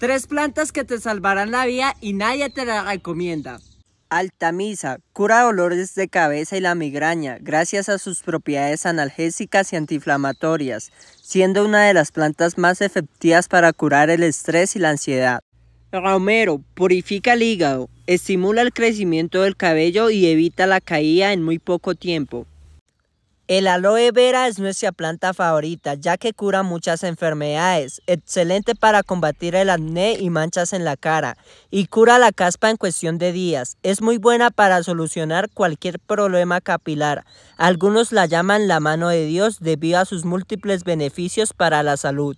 Tres plantas que te salvarán la vida y nadie te la recomienda. Altamisa cura dolores de cabeza y la migraña gracias a sus propiedades analgésicas y antiinflamatorias, siendo una de las plantas más efectivas para curar el estrés y la ansiedad. Romero purifica el hígado, estimula el crecimiento del cabello y evita la caída en muy poco tiempo. El aloe vera es nuestra planta favorita ya que cura muchas enfermedades, excelente para combatir el acné y manchas en la cara y cura la caspa en cuestión de días. Es muy buena para solucionar cualquier problema capilar. Algunos la llaman la mano de Dios debido a sus múltiples beneficios para la salud.